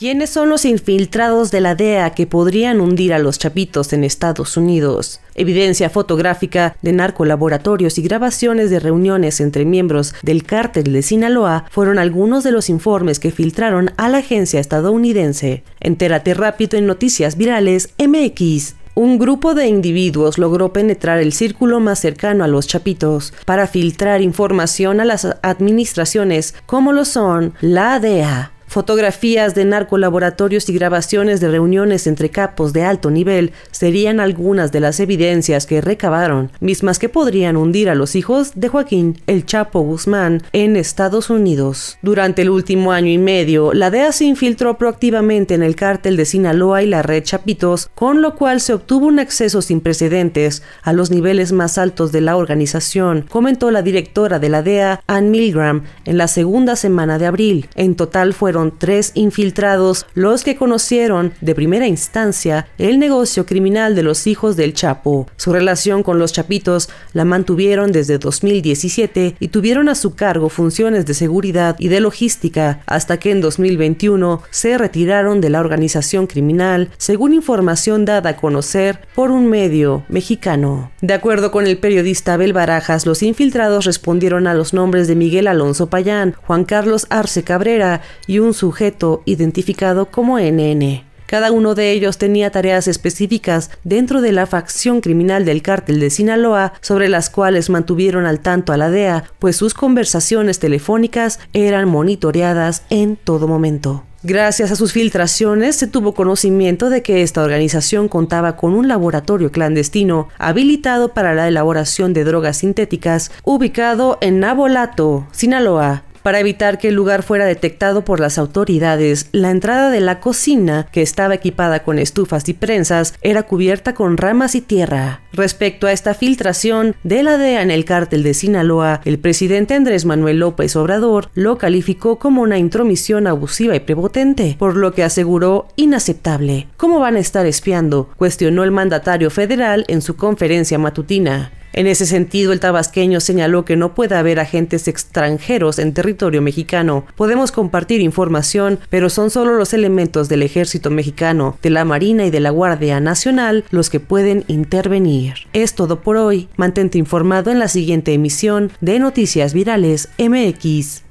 ¿Quiénes son los infiltrados de la DEA que podrían hundir a los chapitos en Estados Unidos? Evidencia fotográfica de narcolaboratorios y grabaciones de reuniones entre miembros del cártel de Sinaloa fueron algunos de los informes que filtraron a la agencia estadounidense. Entérate rápido en Noticias Virales MX. Un grupo de individuos logró penetrar el círculo más cercano a los chapitos para filtrar información a las administraciones como lo son la DEA, Fotografías de narcolaboratorios y grabaciones de reuniones entre capos de alto nivel serían algunas de las evidencias que recabaron, mismas que podrían hundir a los hijos de Joaquín El Chapo Guzmán en Estados Unidos. Durante el último año y medio, la DEA se infiltró proactivamente en el cártel de Sinaloa y la red Chapitos, con lo cual se obtuvo un acceso sin precedentes a los niveles más altos de la organización, comentó la directora de la DEA, Anne Milgram, en la segunda semana de abril. En total fueron tres infiltrados los que conocieron de primera instancia el negocio criminal de los hijos del Chapo. Su relación con los Chapitos la mantuvieron desde 2017 y tuvieron a su cargo funciones de seguridad y de logística hasta que en 2021 se retiraron de la organización criminal, según información dada a conocer por un medio mexicano. De acuerdo con el periodista Abel Barajas, los infiltrados respondieron a los nombres de Miguel Alonso Payán, Juan Carlos Arce Cabrera y un sujeto identificado como NN. Cada uno de ellos tenía tareas específicas dentro de la facción criminal del cártel de Sinaloa, sobre las cuales mantuvieron al tanto a la DEA, pues sus conversaciones telefónicas eran monitoreadas en todo momento. Gracias a sus filtraciones se tuvo conocimiento de que esta organización contaba con un laboratorio clandestino habilitado para la elaboración de drogas sintéticas ubicado en Nabolato, Sinaloa, para evitar que el lugar fuera detectado por las autoridades, la entrada de la cocina, que estaba equipada con estufas y prensas, era cubierta con ramas y tierra. Respecto a esta filtración de la DEA en el cártel de Sinaloa, el presidente Andrés Manuel López Obrador lo calificó como una intromisión abusiva y prepotente, por lo que aseguró inaceptable. ¿Cómo van a estar espiando? cuestionó el mandatario federal en su conferencia matutina. En ese sentido, el tabasqueño señaló que no puede haber agentes extranjeros en territorio mexicano. Podemos compartir información, pero son solo los elementos del ejército mexicano, de la Marina y de la Guardia Nacional los que pueden intervenir. Es todo por hoy. Mantente informado en la siguiente emisión de Noticias Virales MX.